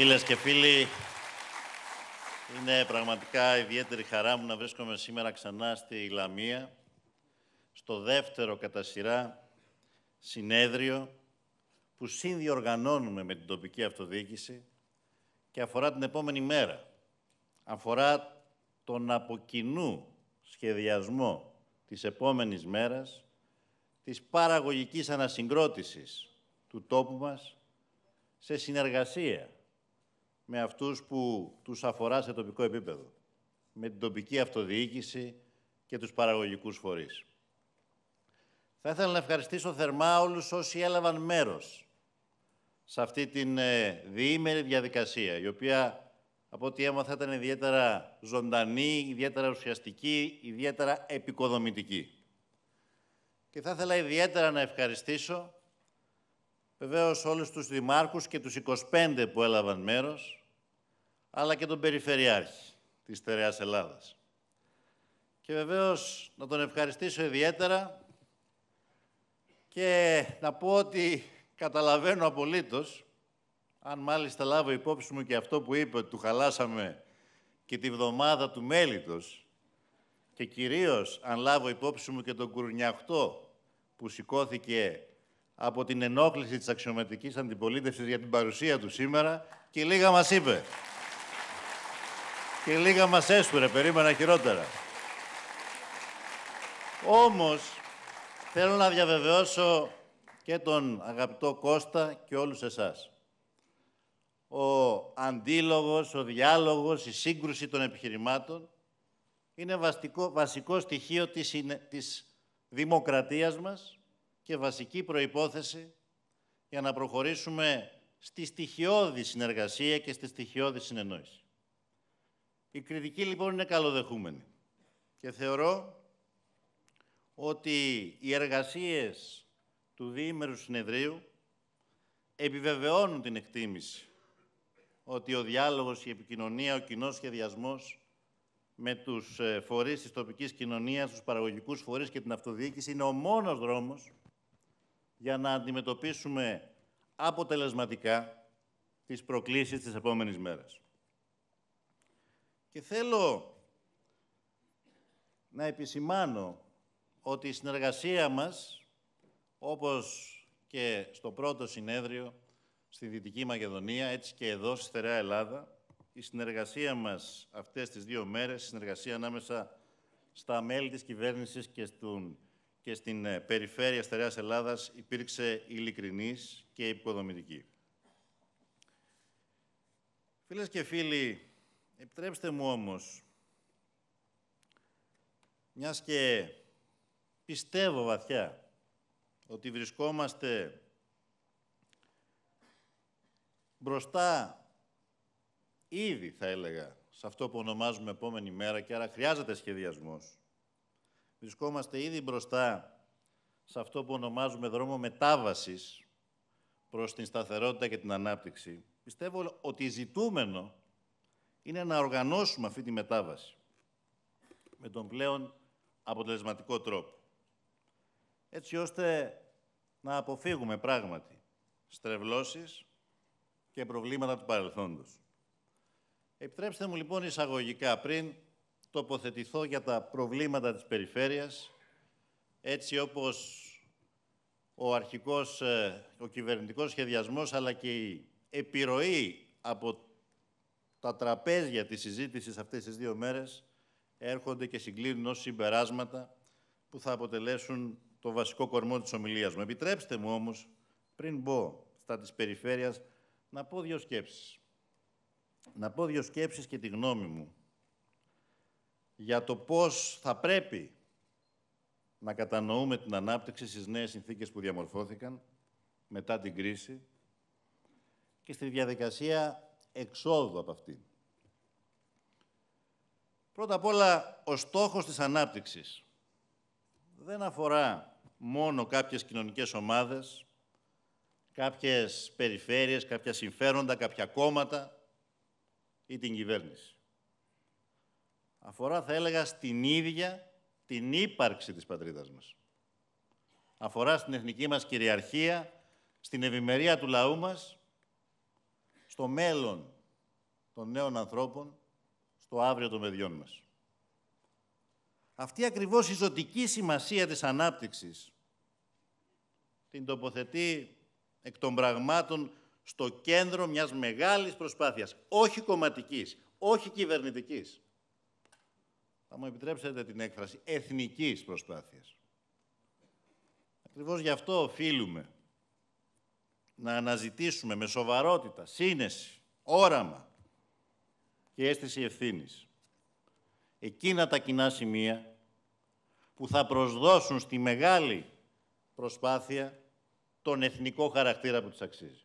Φίλες και φίλοι, είναι πραγματικά ιδιαίτερη χαρά μου να βρίσκομαι σήμερα ξανά στη Λαμία, στο δεύτερο κατά σειρά συνέδριο που συνδιοργανώνουμε με την τοπική αυτοδιοίκηση και αφορά την επόμενη μέρα. Αφορά τον αποκοινού σχεδιασμό της επόμενης μέρας, της παραγωγικής ανασυγκρότησης του τόπου μας σε συνεργασία με αυτούς που τους αφορά σε τοπικό επίπεδο, με την τοπική αυτοδιοίκηση και τους παραγωγικούς φορείς. Θα ήθελα να ευχαριστήσω θερμά όλους όσοι έλαβαν μέρος σε αυτή την ε, διήμερη διαδικασία, η οποία, από ό,τι έμαθα, ήταν ιδιαίτερα ζωντανή, ιδιαίτερα ουσιαστική, ιδιαίτερα επικοδομητική. Και θα ήθελα ιδιαίτερα να ευχαριστήσω βεβαίως όλους τους δημάρχους και τους 25 που έλαβαν μέρος, αλλά και τον Περιφερειάρχη της Στερεάς Ελλάδας. Και βεβαίως να τον ευχαριστήσω ιδιαίτερα και να πω ότι καταλαβαίνω απολύτως, αν μάλιστα λάβω υπόψη μου και αυτό που είπε του χαλάσαμε και τη βδομάδα του μέλητος και κυρίως αν λάβω υπόψη μου και τον κουρνιαχτό που σηκώθηκε από την ενόχληση της αξιωματικής αντιπολίτευσης για την παρουσία του σήμερα και λίγα μας είπε. Και λίγα μας έστουρε, περίμενα χειρότερα. Όμως, θέλω να διαβεβαιώσω και τον αγαπητό Κώστα και όλους εσάς. Ο αντίλογος, ο διάλογος, η σύγκρουση των επιχειρημάτων είναι βασικό, βασικό στοιχείο της, της δημοκρατίας μας και βασική προϋπόθεση για να προχωρήσουμε στη στοιχειώδη συνεργασία και στη στοιχειώδη συνεννόηση. Η κριτική λοιπόν είναι καλοδεχούμενη και θεωρώ ότι οι εργασίες του διήμερου συνεδρίου επιβεβαιώνουν την εκτίμηση ότι ο διάλογος, η επικοινωνία, ο κοινός σχεδιασμός με τους ε, φορείς της τοπικής κοινωνίας, τους παραγωγικούς φορείς και την αυτοδιοίκηση είναι ο μόνος δρόμος για να αντιμετωπίσουμε αποτελεσματικά τις προκλήσεις της επόμενης μέρας. Και θέλω να επισημάνω ότι η συνεργασία μας, όπως και στο πρώτο συνέδριο στη Δυτική Μακεδονία, έτσι και εδώ στη Στερεά Ελλάδα, η συνεργασία μας αυτές τις δύο μέρες, η συνεργασία ανάμεσα στα μέλη της κυβέρνησης και στον και στην ε, περιφέρεια στερεάς Ελλάδας υπήρξε ειλικρινής και υποδομητική. Φίλες και φίλοι, επιτρέψτε μου όμως, μιας και πιστεύω βαθιά ότι βρισκόμαστε μπροστά ήδη, θα έλεγα, σε αυτό που ονομάζουμε επόμενη μέρα και άρα χρειάζεται σχεδιασμός, Βρισκόμαστε ήδη μπροστά σε αυτό που ονομάζουμε δρόμο μετάβασης προς την σταθερότητα και την ανάπτυξη. Πιστεύω ότι ζητούμενο είναι να οργανώσουμε αυτή τη μετάβαση με τον πλέον αποτελεσματικό τρόπο. Έτσι ώστε να αποφύγουμε πράγματι στρεβλώσεις και προβλήματα του παρελθόντος. Επιτρέψτε μου λοιπόν εισαγωγικά πριν τοποθετηθώ για τα προβλήματα της περιφέρειας, έτσι όπως ο αρχικός, ε, ο κυβερνητικός σχεδιασμός, αλλά και η επιρροή από τα τραπέζια της συζήτησης αυτές τις δύο μέρες έρχονται και συγκλίνουν ως συμπεράσματα που θα αποτελέσουν το βασικό κορμό της ομιλίας μου. Επιτρέψτε μου όμως, πριν μπω στα της περιφέρειας, να πω δύο σκέψεις. Να πω δύο σκέψεις και τη γνώμη μου για το πώς θα πρέπει να κατανοούμε την ανάπτυξη στις νέες συνθήκες που διαμορφώθηκαν μετά την κρίση και στη διαδικασία εξόδου από αυτήν. Πρώτα απ' όλα, ο στόχος της ανάπτυξης δεν αφορά μόνο κάποιες κοινωνικές ομάδες, κάποιες περιφέρειες, κάποια συμφέροντα, κάποια κόμματα ή την κυβέρνηση αφορά, θα έλεγα, στην ίδια την ύπαρξη της πατρίδας μας. Αφορά στην εθνική μας κυριαρχία, στην ευημερία του λαού μας, στο μέλλον των νέων ανθρώπων, στο αύριο των παιδιών μας. Αυτή ακριβώς η ζωτική σημασία της ανάπτυξης την τοποθετεί εκ των πραγμάτων στο κέντρο μιας μεγάλης προσπάθειας, όχι κομματικής, όχι κυβερνητικής, θα μου επιτρέψετε την έκφραση, εθνικής προσπάθειας. Ακριβώς γι' αυτό οφείλουμε να αναζητήσουμε με σοβαρότητα, σύνεση, όραμα και αίσθηση ευθύνης εκείνα τα κοινά σημεία που θα προσδώσουν στη μεγάλη προσπάθεια τον εθνικό χαρακτήρα που της αξίζει.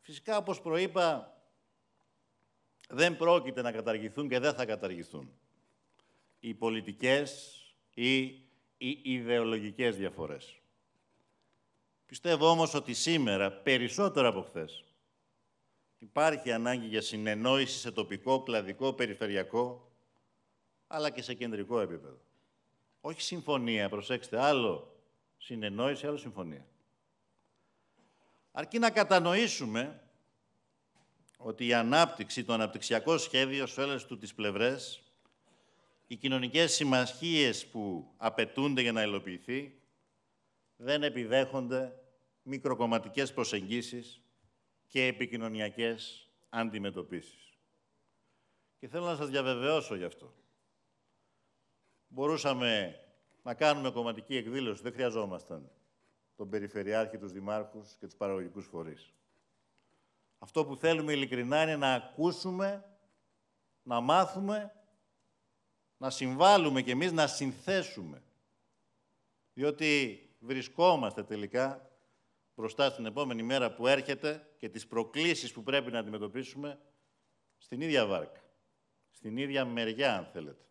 Φυσικά, όπως προείπα, δεν πρόκειται να καταργηθούν και δεν θα καταργηθούν. Οι πολιτικές ή οι ιδεολογικές διαφορές. Πιστεύω όμως ότι σήμερα, περισσότερο από χθες, υπάρχει ανάγκη για συνεννόηση σε τοπικό, κλαδικό, περιφερειακό, αλλά και σε κεντρικό επίπεδο. Όχι συμφωνία, προσέξτε, άλλο συνεννόηση, άλλο συμφωνία. Αρκεί να κατανοήσουμε ότι η ανάπτυξη, το αναπτυξιακό σχέδιο σε του τις πλευρές, οι κοινωνικές συμμαχίες που απαιτούνται για να υλοποιηθεί, δεν επιδέχονται μικροκομματικές προσεγγίσεις και επικοινωνιακές αντιμετωπίσεις. Και θέλω να σας διαβεβαιώσω γι' αυτό. Μπορούσαμε να κάνουμε κομματική εκδήλωση, δεν χρειαζόμασταν τον Περιφερειάρχη, τους Δημάρχους και τους παραγωγικούς φορείς. Αυτό που θέλουμε ειλικρινά είναι να ακούσουμε, να μάθουμε, να συμβάλλουμε και εμείς, να συνθέσουμε. Διότι βρισκόμαστε τελικά μπροστά στην επόμενη μέρα που έρχεται και τις προκλήσεις που πρέπει να αντιμετωπίσουμε στην ίδια βάρκα, στην ίδια μεριά, αν θέλετε,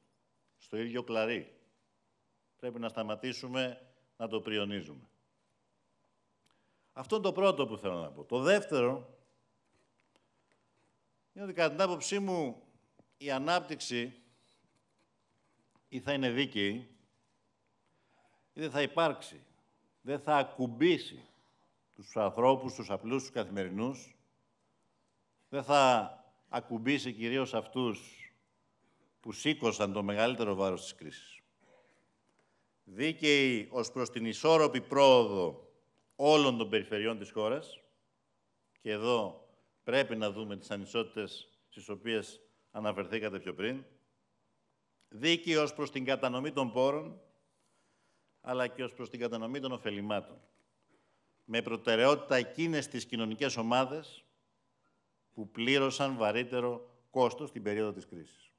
στο ίδιο κλαρί. Πρέπει να σταματήσουμε να το πριονίζουμε. Αυτό είναι το πρώτο που θέλω να πω. Το δεύτερο είναι ότι κατά την άποψή μου η ανάπτυξη ή θα είναι δίκαιη ή δεν θα υπάρξει. Δεν θα ακουμπήσει τους ανθρώπους, τους απλούς, τους καθημερινούς. Δεν θα ακουμπήσει κυρίως αυτούς που σήκωσαν το μεγαλύτερο βάρος της κρίσης. Δίκαιη ως προς την ισόρροπη πρόοδο όλων των περιφερειών της χώρας, και εδώ πρέπει να δούμε τις ανισότητες στις οποίες αναφερθήκατε πιο πριν, δίκαιο ως προς την κατανομή των πόρων, αλλά και ως προς την κατανομή των ωφελημάτων. Με προτεραιότητα εκείνες τις κοινωνικές ομάδες που πλήρωσαν βαρύτερο κόστος την περίοδο της κρίσης.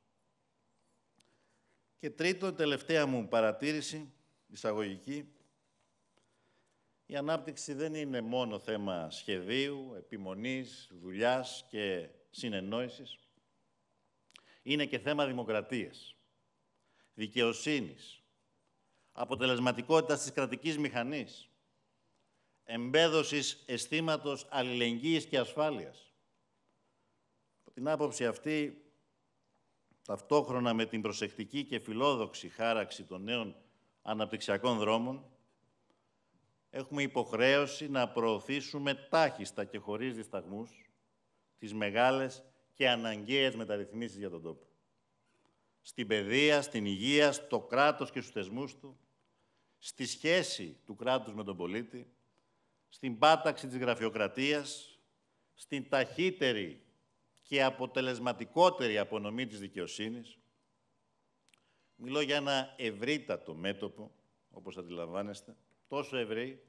Και τρίτο, τελευταία μου παρατήρηση εισαγωγική, η ανάπτυξη δεν είναι μόνο θέμα σχεδίου, επιμονής, δουλειάς και συνεννόησης. Είναι και θέμα δημοκρατίας, δικαιοσύνης, αποτελεσματικότητας της κρατικής μηχανής, εμπέδωσης αισθήματος αλληλεγγύης και ασφάλειας. Από την άποψη αυτή, ταυτόχρονα με την προσεκτική και φιλόδοξη χάραξη των νέων αναπτυξιακών δρόμων, έχουμε υποχρέωση να προωθήσουμε τάχιστα και χωρίς δισταγμούς τις μεγάλες και αναγκαίες μεταρρυθμίσεις για τον τόπο. Στην παιδεία, στην υγεία, στο κράτος και στους θεσμούς του, στη σχέση του κράτους με τον πολίτη, στην πάταξη της γραφειοκρατίας, στην ταχύτερη και αποτελεσματικότερη απονομή της δικαιοσύνης. Μιλώ για ένα ευρύτατο μέτωπο, όπως αντιλαμβάνεστε, τόσο ευρύ,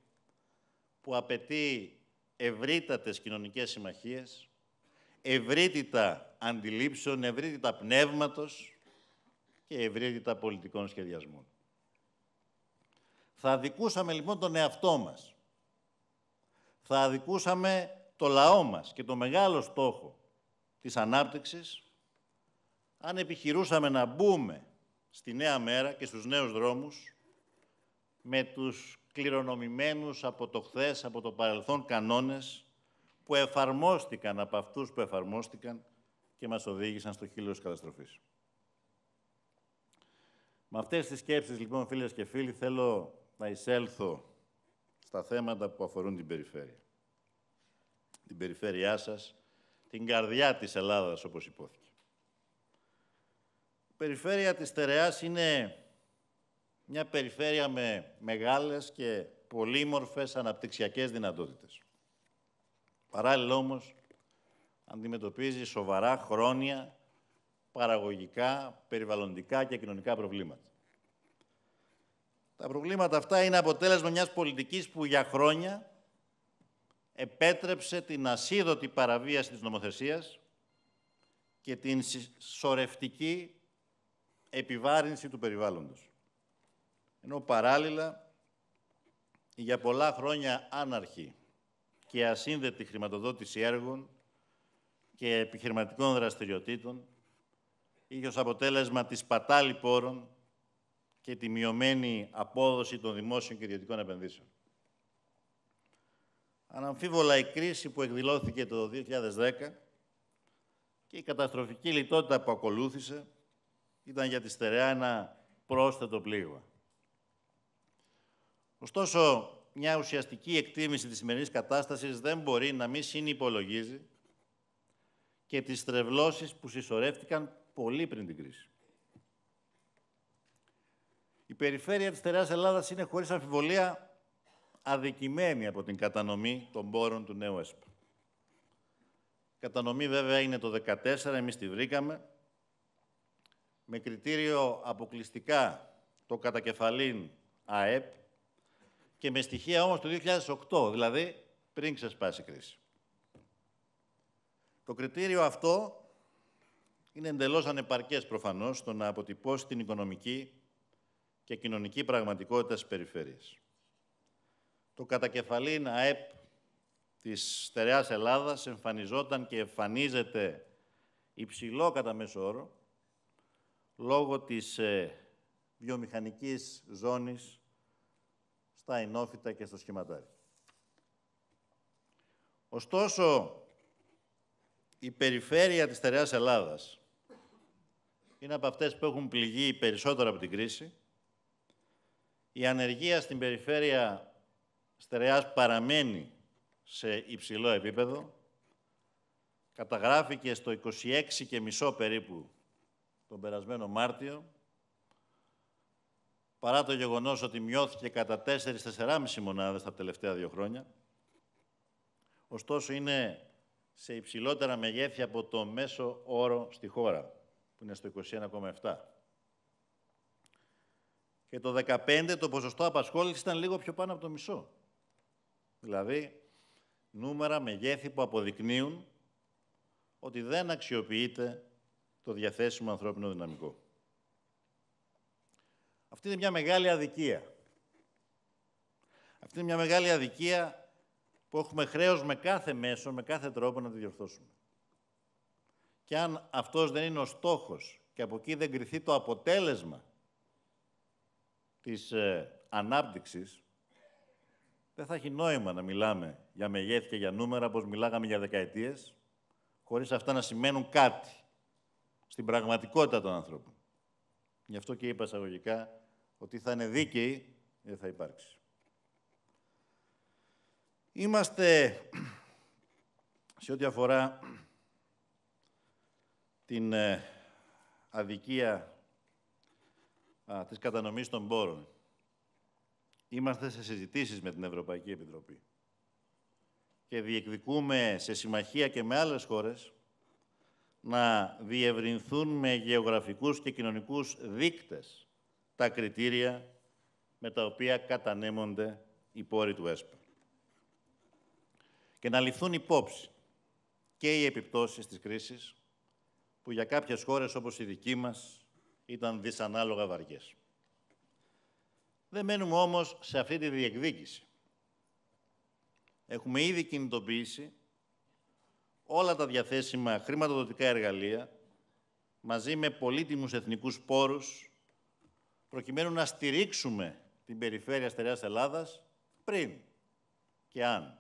που απαιτεί ευρύτατες κοινωνικές συμμαχίες, ευρύτητα αντιλήψεων, ευρύτητα πνεύματος και ευρύτητα πολιτικών σχεδιασμών. Θα δικούσαμε λοιπόν τον εαυτό μας. Θα δικούσαμε το λαό μας και το μεγάλο στόχο της ανάπτυξης αν επιχειρούσαμε να μπούμε στη νέα μέρα και στους νέους δρόμους με τους κληρονομημένους από το χθες, από το παρελθόν κανόνες που εφαρμόστηκαν από αυτούς που εφαρμόστηκαν και μας οδήγησαν στο χείλος της καταστροφής. Με αυτές τις σκέψεις, λοιπόν, φίλες και φίλοι, θέλω να εισέλθω στα θέματα που αφορούν την περιφέρεια. Την περιφέρειά σας, την καρδιά της Ελλάδας, όπως υπόθηκε. Η περιφέρεια της Τερεάς είναι μια περιφέρεια με μεγάλες και πολύμορφες αναπτυξιακές δυνατότητες. Παράλληλα όμως, αντιμετωπίζει σοβαρά χρόνια παραγωγικά, περιβαλλοντικά και κοινωνικά προβλήματα. Τα προβλήματα αυτά είναι αποτέλεσμα μιας πολιτικής που για χρόνια επέτρεψε την ασίδωτη παραβίαση της νομοθεσίας και την σορευτική επιβάρυνση του περιβάλλοντος ενώ παράλληλα η για πολλά χρόνια άναρχη και ασύνδετη χρηματοδότηση έργων και επιχειρηματικών δραστηριοτήτων είχε ως αποτέλεσμα τη σπατάλη πόρων και τη μειωμένη απόδοση των δημόσιων και ιδιωτικών επενδύσεων. Αναμφίβολα η κρίση που εκδηλώθηκε το 2010 και η καταστροφική λιτότητα που ακολούθησε ήταν για τη στερεά ένα πρόσθετο πλήγμα. Ωστόσο, μια ουσιαστική εκτίμηση της σημερινής κατάστασης δεν μπορεί να μην συνυπολογίζει και τις τρευλώσεις που συσσωρεύτηκαν πολύ πριν την κρίση. Η περιφέρεια της Τεράς Ελλάδας είναι χωρίς αμφιβολία αδικημένη από την κατανομή των πόρων του νέου ΕΣΠΑ. Κατανομή βέβαια είναι το 2014, εμείς τη βρήκαμε, με κριτήριο αποκλειστικά το κατακεφαλήν ΑΕΠ, και με στοιχεία όμως το 2008, δηλαδή πριν ξεσπάσει η κρίση. Το κριτήριο αυτό είναι εντελώς ανεπαρκές προφανώς στο να αποτυπώσει την οικονομική και κοινωνική πραγματικότητα της περιφέρειας. Το κατακεφαλήν ΑΕΠ της στερεάς Ελλάδας εμφανιζόταν και εμφανίζεται υψηλό κατά μέσο όρο λόγω της ε, βιομηχανικής ζώνης στα ενόφυτα και στο σχηματάρι. Ωστόσο, η περιφέρεια της Στερεάς Ελλάδας είναι από αυτές που έχουν πληγεί περισσότερο από την κρίση. Η ανεργία στην περιφέρεια Στερεάς παραμένει σε υψηλό επίπεδο. Καταγράφηκε στο 26,5 περίπου τον περασμένο Μάρτιο παρά το γεγονός ότι μειώθηκε κατά 4-4,5 μονάδες τα τελευταία δύο χρόνια. Ωστόσο, είναι σε υψηλότερα μεγέθη από το μέσο όρο στη χώρα, που είναι στο 21,7. Και το 2015 το ποσοστό απασχόλησης ήταν λίγο πιο πάνω από το μισό. Δηλαδή, νούμερα μεγέθη που αποδεικνύουν ότι δεν αξιοποιείται το διαθέσιμο ανθρώπινο δυναμικό. Αυτή είναι μια μεγάλη αδικία. Αυτή είναι μια μεγάλη αδικία που έχουμε χρέος με κάθε μέσο, με κάθε τρόπο να τη διορθώσουμε. Και αν αυτός δεν είναι ο στόχος και από εκεί δεν κριθεί το αποτέλεσμα της ε, ανάπτυξης, δεν θα έχει νόημα να μιλάμε για μεγέθη και για νούμερα, όπως μιλάγαμε για δεκαετίες, χωρίς αυτά να σημαίνουν κάτι στην πραγματικότητα των ανθρώπων. Γι' αυτό και είπα εισαγωγικά ότι θα είναι δίκαιη, δεν θα υπάρξει. Είμαστε, σε ό,τι αφορά την ε, αδικία α, της κατανομής των πόρων, είμαστε σε συζητήσεις με την Ευρωπαϊκή Επιτροπή και διεκδικούμε σε συμμαχία και με άλλες χώρες να διευρυνθούν με γεωγραφικούς και κοινωνικούς δείκτες τα κριτήρια με τα οποία κατανέμονται οι πόροι του ΕΣΠΑ. Και να ληφθούν υπόψη και οι επιπτώσεις της κρίσης, που για κάποιες χώρες όπως η δική μας ήταν δυσανάλογα βαριές. Δεν μένουμε όμως σε αυτή τη διεκδίκηση. Έχουμε ήδη κινητοποιήσει όλα τα διαθέσιμα χρηματοδοτικά εργαλεία μαζί με πολύτιμους εθνικούς πόρους προκειμένου να στηρίξουμε την περιφέρεια στερεάς Ελλάδας πριν και αν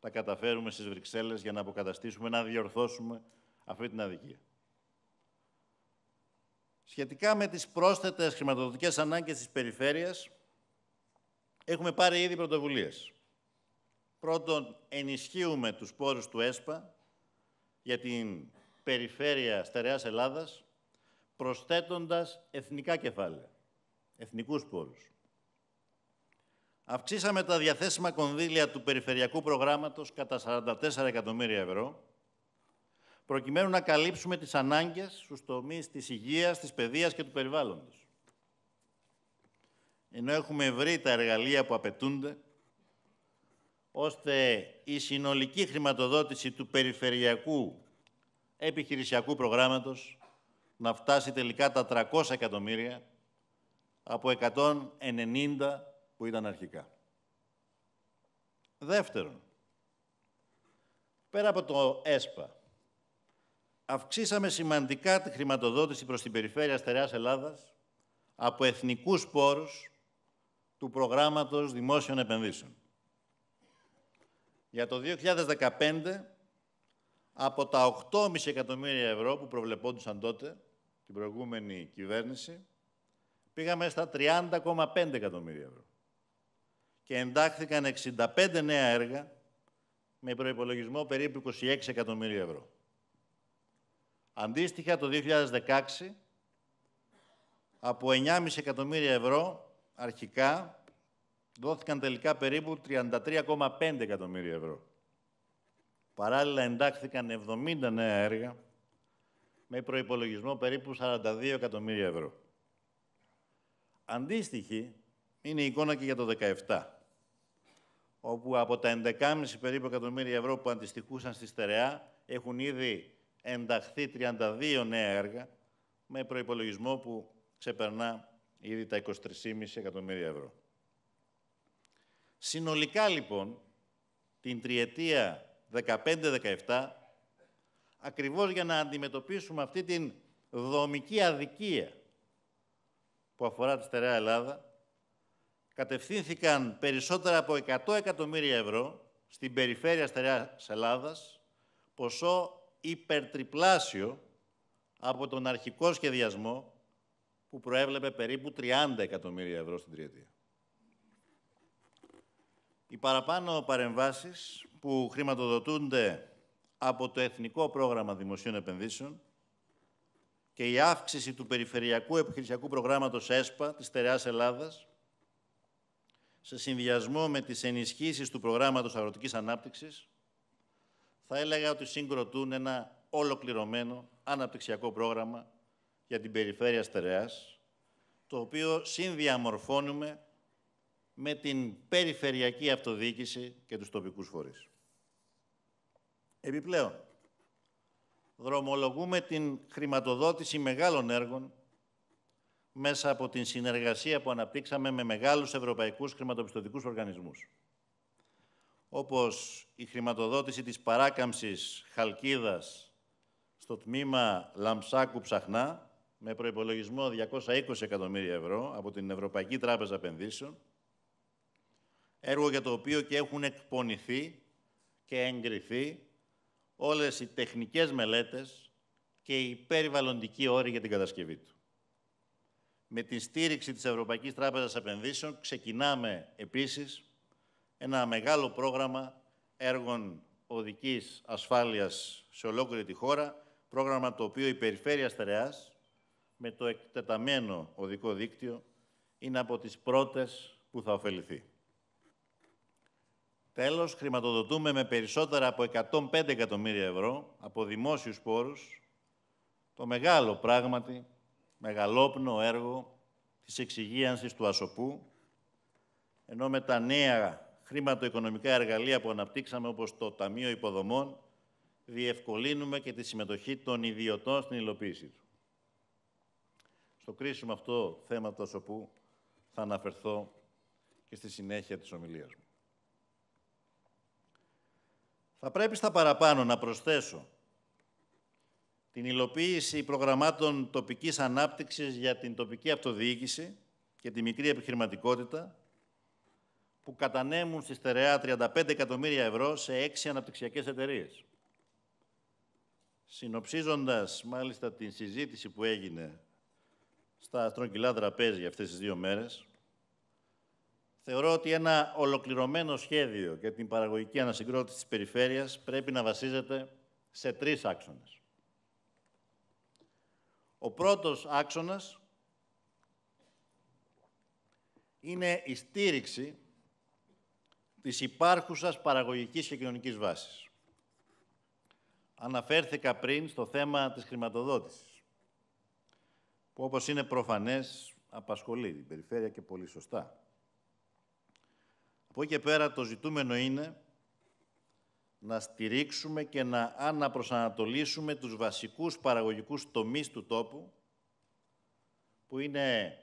τα καταφέρουμε στις Βρυξέλλες για να αποκαταστήσουμε, να διορθώσουμε αυτή την αδικία. Σχετικά με τις πρόσθετες χρηματοδοτικές ανάγκες της περιφέρειας, έχουμε πάρει ήδη πρωτοβουλίες. Πρώτον, ενισχύουμε τους πόρους του ΕΣΠΑ για την περιφέρεια στερεάς Ελλάδας, προσθέτοντας εθνικά κεφάλαια, εθνικούς πόρους. Αυξήσαμε τα διαθέσιμα κονδύλια του περιφερειακού προγράμματος κατά 44 εκατομμύρια ευρώ, προκειμένου να καλύψουμε τις ανάγκες στους τομείς της υγείας, της παιδείας και του περιβάλλοντος. Ενώ έχουμε βρει τα εργαλεία που απαιτούνται ώστε η συνολική χρηματοδότηση του περιφερειακού επιχειρησιακού προγράμματος να φτάσει τελικά τα 300 εκατομμύρια από 190 που ήταν αρχικά. Δεύτερον, πέρα από το ΕΣΠΑ, αυξήσαμε σημαντικά τη χρηματοδότηση προς την περιφέρεια Αστεριάς Ελλάδας από εθνικούς πόρους του προγράμματος δημόσιων επενδύσεων για το 2015 από τα 8,5 εκατομμύρια ευρώ που προβλεπόντουσαν τότε την προηγούμενη κυβέρνηση πήγαμε στα 30,5 εκατομμύρια ευρώ. Και εντάχθηκαν 65 νέα έργα με προϋπολογισμό περίπου 26 εκατομμύρια ευρώ. Αντίστοιχα, το 2016, από 9,5 εκατομμύρια ευρώ αρχικά δόθηκαν τελικά περίπου 33,5 εκατομμύρια ευρώ. Παράλληλα εντάχθηκαν 70 νέα έργα με προϋπολογισμό περίπου 42 εκατομμύρια ευρώ. Αντίστοιχη είναι η εικόνα και για το 2017, όπου από τα 11,5 περίπου εκατομμύρια ευρώ που αντιστοιχούσαν στη στερεά έχουν ήδη ενταχθεί 32 νέα έργα με προϋπολογισμό που ξεπερνά ήδη τα 23,5 εκατομμύρια ευρώ. Συνολικά λοιπόν, την τριετία 15-17, ακριβώς για να αντιμετωπίσουμε αυτή την δομική αδικία που αφορά τη στερεά Ελλάδα, κατευθύνθηκαν περισσότερα από 100 εκατομμύρια ευρώ στην περιφέρεια στερεάς Ελλάδας, ποσό υπερτριπλάσιο από τον αρχικό σχεδιασμό που προέβλεπε περίπου 30 εκατομμύρια ευρώ στην τριετία. Οι παραπάνω παρεμβάσεις που χρηματοδοτούνται από το Εθνικό Πρόγραμμα Δημοσίων Επενδύσεων και η αύξηση του Περιφερειακού Επιχειρησιακού Προγράμματος ΕΣΠΑ της Στερεάς Ελλάδας σε συνδυασμό με τις ενισχύσεις του Προγράμματος Αγροτικής Ανάπτυξης θα έλεγα ότι συγκροτούν ένα ολοκληρωμένο αναπτυξιακό πρόγραμμα για την περιφέρεια Στερεάς το οποίο συνδιαμορφώνουμε με την περιφερειακή αυτοδιοίκηση και τους τοπικούς φορείς. Επιπλέον, δρομολογούμε την χρηματοδότηση μεγάλων έργων μέσα από την συνεργασία που αναπτύξαμε με μεγάλους ευρωπαϊκούς χρηματοπιστωτικούς οργανισμούς, όπως η χρηματοδότηση της παράκαμψης Χαλκίδας στο τμήμα Λαμψάκου Ψαχνά, με προϋπολογισμό 220 εκατομμύρια ευρώ από την Ευρωπαϊκή Τράπεζα Επενδύσεων, έργο για το οποίο και έχουν εκπονηθεί και εγκριθεί όλες οι τεχνικές μελέτες και οι περιβαλλοντικοί όροι για την κατασκευή του. Με τη στήριξη της Ευρωπαϊκής Τράπεζας Επενδύσεων ξεκινάμε επίσης ένα μεγάλο πρόγραμμα έργων οδικής ασφάλειας σε ολόκληρη τη χώρα, πρόγραμμα το οποίο η Περιφέρεια Στερεάς με το εκτεταμένο οδικό δίκτυο είναι από τις πρώτες που θα ωφεληθεί. Τέλος, χρηματοδοτούμε με περισσότερα από 105 εκατομμύρια ευρώ από δημόσιους πόρους το μεγάλο πράγματι, μεγαλόπνο έργο της εξυγίανσης του Ασοπού, ενώ με τα νέα χρηματοοικονομικά εργαλεία που αναπτύξαμε, όπως το Ταμείο Υποδομών, διευκολύνουμε και τη συμμετοχή των ιδιωτών στην υλοποίησή τους. Στο κρίσιμο αυτό θέμα του Ασοπού θα αναφερθώ και στη συνέχεια της ομιλίας μου. Θα πρέπει στα παραπάνω να προσθέσω την υλοποίηση προγραμμάτων τοπικής ανάπτυξης για την τοπική αυτοδιοίκηση και τη μικρή επιχειρηματικότητα, που κατανέμουν στη στερεά 35 εκατομμύρια ευρώ σε έξι αναπτυξιακές εταιρείες. Συνοψίζοντας, μάλιστα, την συζήτηση που έγινε στα αστρογγυλά τραπέζια αυτές τις δύο μέρες, Θεωρώ ότι ένα ολοκληρωμένο σχέδιο για την παραγωγική ανασυγκρότηση της περιφέρειας πρέπει να βασίζεται σε τρεις άξονες. Ο πρώτος άξονας είναι η στήριξη της υπάρχουσας παραγωγικής και κοινωνικής βάσης. Αναφέρθηκα πριν στο θέμα της χρηματοδότησης, που όπως είναι προφανές απασχολεί την περιφέρεια και πολύ σωστά. Από εκεί και πέρα το ζητούμενο είναι να στηρίξουμε και να αναπροσανατολίσουμε τους βασικούς παραγωγικούς τομείς του τόπου, που είναι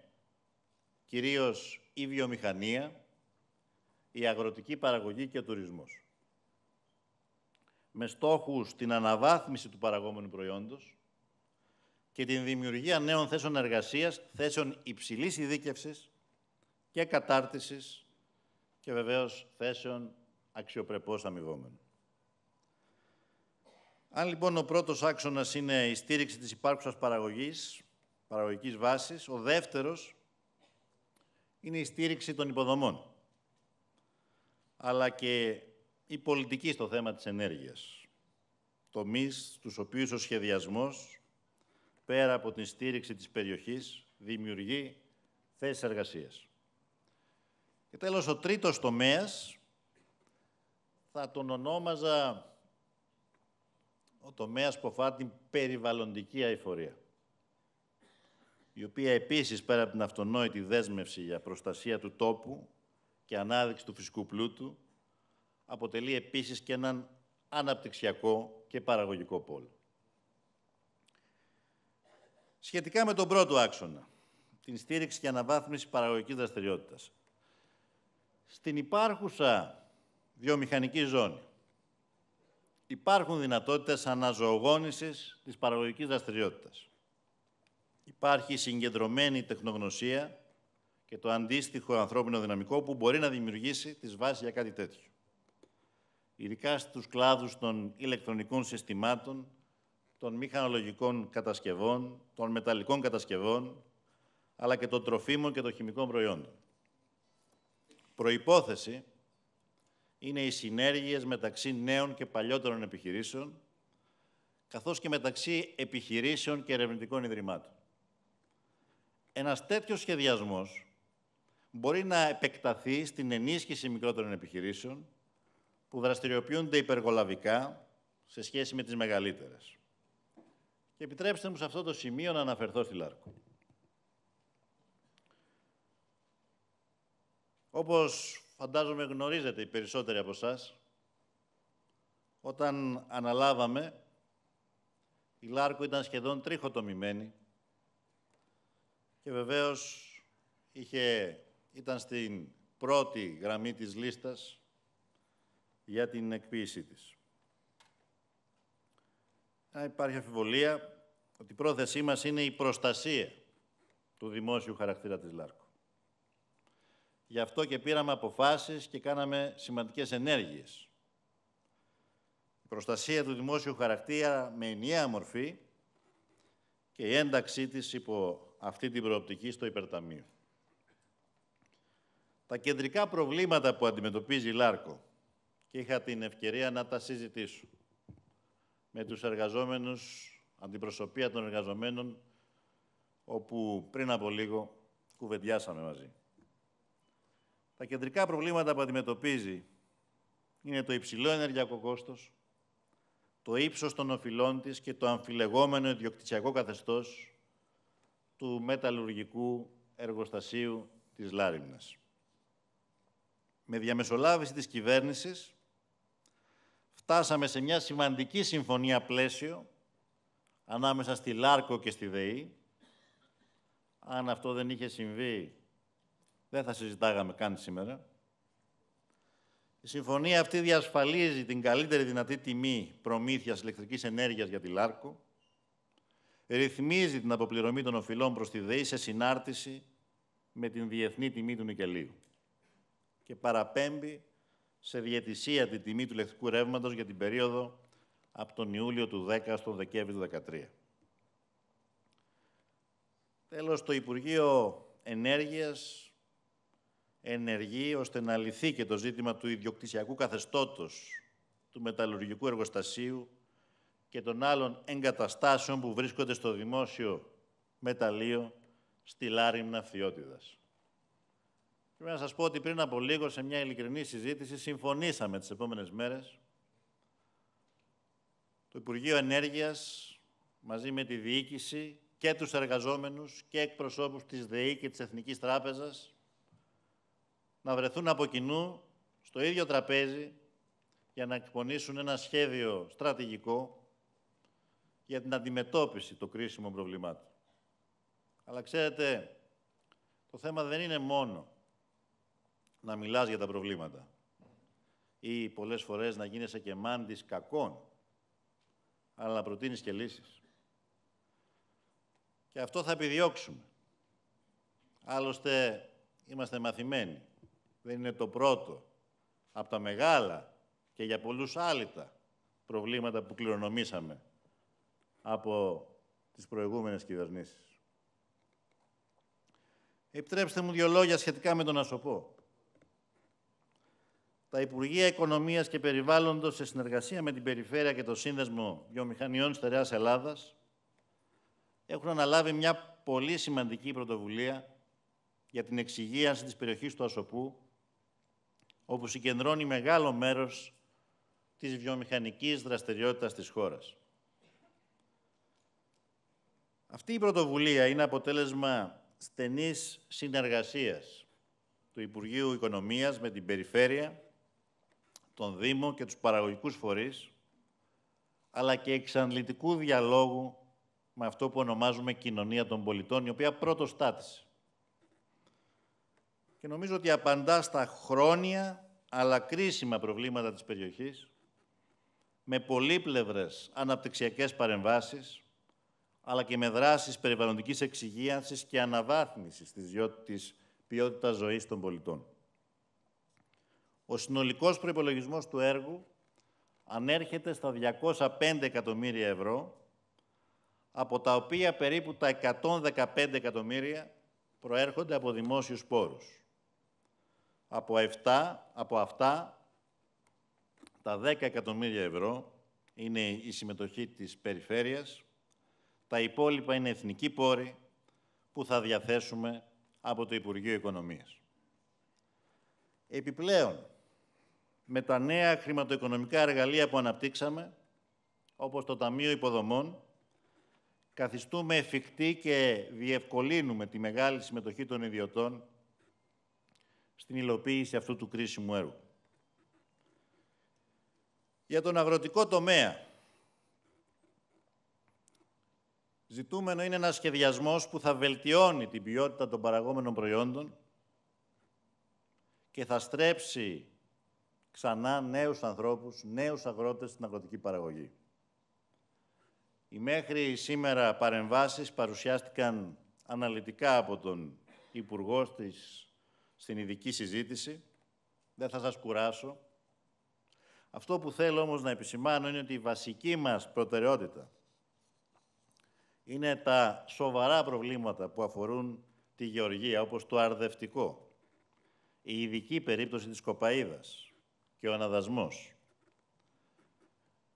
κυρίως η βιομηχανία, η αγροτική παραγωγή και ο τουρισμός. Με στόχους την αναβάθμιση του παραγόμενου προϊόντος και την δημιουργία νέων θέσεων εργασίας, θέσεων υψηλής ειδίκευσης και κατάρτισης και βεβαίως θέσεων αξιοπρεπώς αμοιβόμενων. Αν λοιπόν ο πρώτος άξονας είναι η στήριξη της υπάρχουσας παραγωγής, παραγωγικής βάσης, ο δεύτερος είναι η στήριξη των υποδομών, αλλά και η πολιτική στο θέμα της ενέργειας. Τομείς στους οποίους ο σχεδιασμός, πέρα από την στήριξη της περιοχής, δημιουργεί θέσεις εργασίας. Και τέλος ο τρίτος τομέας, θα τον ονόμαζα ο τομέας που αφορά την περιβαλλοντική αηφορία, η οποία επίσης πέρα από την αυτονόητη δέσμευση για προστασία του τόπου και ανάδειξη του φυσικού πλούτου, αποτελεί επίσης και έναν αναπτυξιακό και παραγωγικό πόλο. Σχετικά με τον πρώτο άξονα, την στήριξη και αναβάθμιση παραγωγικής δραστηριότητας, στην υπάρχουσα βιομηχανική ζώνη υπάρχουν δυνατότητες αναζωογόνησης της παραγωγικής δραστηριότητας. Υπάρχει συγκεντρωμένη τεχνογνωσία και το αντίστοιχο ανθρώπινο δυναμικό που μπορεί να δημιουργήσει τις βάσεις για κάτι τέτοιο. Ειδικά στους κλάδους των ηλεκτρονικών συστημάτων, των μηχανολογικών κατασκευών, των μεταλλικών κατασκευών, αλλά και των τροφίμων και των χημικών προϊόντων. Προϋπόθεση είναι οι συνέργειες μεταξύ νέων και παλιότερων επιχειρήσεων, καθώς και μεταξύ επιχειρήσεων και ερευνητικών ιδρυμάτων. Ένας τέτοιος σχεδιασμός μπορεί να επεκταθεί στην ενίσχυση μικρότερων επιχειρήσεων που δραστηριοποιούνται υπεργολαβικά σε σχέση με τις μεγαλύτερες. Και επιτρέψτε μου σε αυτό το σημείο να αναφερθώ στη Λάρκο. Όπως φαντάζομαι γνωρίζετε οι περισσότεροι από εσάς, όταν αναλάβαμε, η Λάρκο ήταν σχεδόν τριχοτομημένη και βεβαίως είχε, ήταν στην πρώτη γραμμή της λίστας για την εκποίησή της. Υπάρχει αφιβολία ότι η πρόθεσή μας είναι η προστασία του δημόσιου χαρακτήρα της Λάρκο. Γι' αυτό και πήραμε αποφάσεις και κάναμε σημαντικές ενέργειες. Η προστασία του δημόσιου χαρακτήρα με ενιαία μορφή και η ένταξή της υπό αυτή την προοπτική στο υπερταμείο. Τα κεντρικά προβλήματα που αντιμετωπίζει η Λάρκο και είχα την ευκαιρία να τα συζητήσω με τους εργαζόμενους, αντιπροσωπεία των εργαζομένων, όπου πριν από λίγο κουβεντιάσαμε μαζί. Τα κεντρικά προβλήματα που αντιμετωπίζει είναι το υψηλό ενεργειακό κόστος, το ύψος των οφειλών της και το αμφιλεγόμενο ιδιοκτησιακό καθεστώς του μεταλλουργικού εργοστασίου της Λάριμνας. Με διαμεσολάβηση της κυβέρνησης, φτάσαμε σε μια σημαντική συμφωνία πλαίσιο ανάμεσα στη Λάρκο και στη ΔΕΗ. Αν αυτό δεν είχε συμβεί, δεν θα συζητάγαμε καν σήμερα. Η συμφωνία αυτή διασφαλίζει την καλύτερη δυνατή τιμή προμήθειας ηλεκτρικής ενέργειας για τη Λάρκο, ρυθμίζει την αποπληρωμή των οφειλών προς τη ΔΕΗ σε συνάρτηση με την διεθνή τιμή του νικελίου και παραπέμπει σε διαιτησία την τιμή του ηλεκτρικού ρεύματος για την περίοδο από τον Ιούλιο του 10 στον Δεκέμβριο του 2013. Τέλος, το Υπουργείο Ενέργειας ενεργεί ώστε να λυθεί και το ζήτημα του ιδιοκτησιακού καθεστώτος του μεταλλουργικού εργοστασίου και των άλλων εγκαταστάσεων που βρίσκονται στο δημόσιο μεταλλείο στη Λάριμνα Φθιώτιδας. Πρέπει να σας πω ότι πριν από λίγο σε μια ειλικρινή συζήτηση συμφωνήσαμε τις επόμενες μέρες το Υπουργείο Ενέργειας μαζί με τη διοίκηση και τους εργαζόμενους και εκπροσώπους της ΔΕΗ και της Εθνικής Τράπεζας να βρεθούν από κοινού στο ίδιο τραπέζι για να εκπονήσουν ένα σχέδιο στρατηγικό για την αντιμετώπιση των κρίσιμων προβλημάτων. Αλλά ξέρετε, το θέμα δεν είναι μόνο να μιλάς για τα προβλήματα ή πολλές φορές να γίνεσαι και μάντης κακών, αλλά να προτείνεις και λύσεις. Και αυτό θα επιδιώξουμε. Άλλωστε, είμαστε μαθημένοι δεν είναι το πρώτο από τα μεγάλα και για πολλούς άλυτα προβλήματα που κληρονομήσαμε από τις προηγούμενες κυβερνήσεις. Επιτρέψτε μου δύο λόγια σχετικά με τον Ασοπό. Τα Υπουργεία Οικονομίας και Περιβάλλοντος, σε συνεργασία με την Περιφέρεια και το Σύνδεσμο Βιομηχανιών Στερεάς Ελλάδας, έχουν αναλάβει μια πολύ σημαντική πρωτοβουλία για την εξυγίανση της περιοχής του Ασωπού όπου συγκεντρώνει μεγάλο μέρος της βιομηχανικής δραστηριότητας της χώρας. Αυτή η πρωτοβουλία είναι αποτέλεσμα στενής συνεργασίας του Υπουργείου Οικονομίας με την Περιφέρεια, τον Δήμο και τους παραγωγικούς φορείς, αλλά και εξαντλητικού διαλόγου με αυτό που ονομάζουμε κοινωνία των πολιτών, η οποία πρώτος στάτησε και νομίζω ότι απαντά στα χρόνια αλλά κρίσιμα προβλήματα της περιοχής με πολύπλευρες αναπτυξιακές παρεμβάσεις αλλά και με δράσεις περιβαλλοντικής εξυγίανσης και αναβάθμισης της ποιότητας ζωής των πολιτών. Ο συνολικός προϋπολογισμός του έργου ανέρχεται στα 205 εκατομμύρια ευρώ, από τα οποία περίπου τα 115 εκατομμύρια προέρχονται από δημόσιους πόρους από, 7, από αυτά τα 10 εκατομμύρια ευρώ είναι η συμμετοχή της περιφέρειας, τα υπόλοιπα είναι εθνικοί πόροι που θα διαθέσουμε από το Υπουργείο Οικονομίας. Επιπλέον, με τα νέα χρηματοοικονομικά εργαλεία που αναπτύξαμε, όπως το Ταμείο Υποδομών, καθιστούμε εφικτή και διευκολύνουμε τη μεγάλη συμμετοχή των ιδιωτών στην υλοποίηση αυτού του κρίσιμου έργου. Για τον αγροτικό τομέα, ζητούμενο είναι ένας σχεδιασμός που θα βελτιώνει την ποιότητα των παραγόμενων προϊόντων και θα στρέψει ξανά νέους ανθρώπους, νέους αγρότες στην αγροτική παραγωγή. Οι μέχρι σήμερα παρεμβάσεις παρουσιάστηκαν αναλυτικά από τον Υπουργό στις στην ειδική συζήτηση. Δεν θα σας κουράσω. Αυτό που θέλω όμως να επισημάνω είναι ότι η βασική μας προτεραιότητα είναι τα σοβαρά προβλήματα που αφορούν τη γεωργία, όπως το αρδευτικό, η ειδική περίπτωση της κοπαίδας και ο αναδασμός.